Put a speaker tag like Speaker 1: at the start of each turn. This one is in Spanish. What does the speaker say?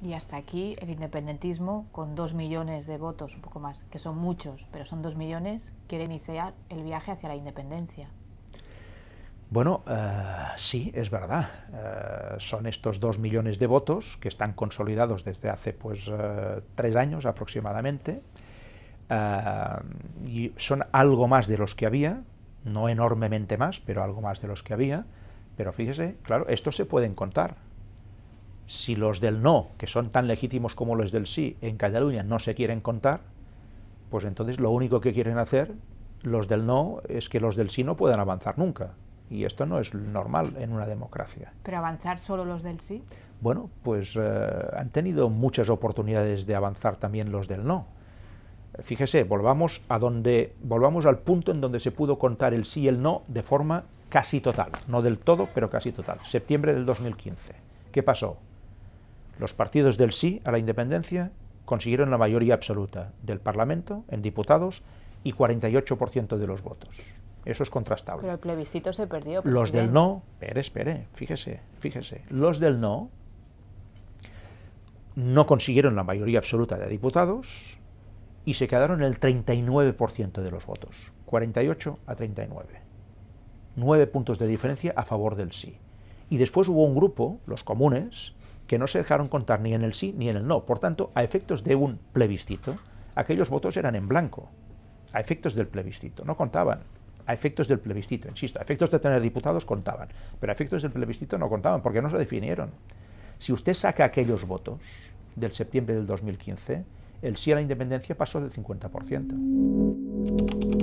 Speaker 1: Y hasta aquí el independentismo, con dos millones de votos, un poco más, que son muchos, pero son dos millones, quiere iniciar el viaje hacia la independencia. Bueno, eh, sí, es verdad. Eh, son estos dos millones de votos que están consolidados desde hace pues eh, tres años aproximadamente. y son algo más de los que había, no enormemente más, pero algo más de los que había. Pero fíjese, claro, estos se pueden contar si los del no, que son tan legítimos como los del sí en Cataluña, no se quieren contar, pues entonces lo único que quieren hacer los del no es que los del sí no puedan avanzar nunca. Y esto no es normal en una democracia. ¿Pero avanzar solo los del sí? Bueno, pues eh, han tenido muchas oportunidades de avanzar también los del no. Fíjese, volvamos, a donde, volvamos al punto en donde se pudo contar el sí y el no de forma casi total. No del todo, pero casi total. Septiembre del 2015. ¿Qué pasó? Los partidos del sí a la independencia consiguieron la mayoría absoluta del Parlamento en diputados y 48% de los votos. Eso es contrastable. Pero el plebiscito se perdió. Los del no, espere, espere, fíjese, fíjese. Los del no no consiguieron la mayoría absoluta de diputados y se quedaron el 39% de los votos. 48 a 39. Nueve puntos de diferencia a favor del sí. Y después hubo un grupo, los comunes, que no se dejaron contar ni en el sí ni en el no. Por tanto, a efectos de un plebiscito, aquellos votos eran en blanco, a efectos del plebiscito, no contaban. A efectos del plebiscito, insisto, a efectos de tener diputados contaban, pero a efectos del plebiscito no contaban porque no se definieron. Si usted saca aquellos votos del septiembre del 2015, el sí a la independencia pasó del 50%.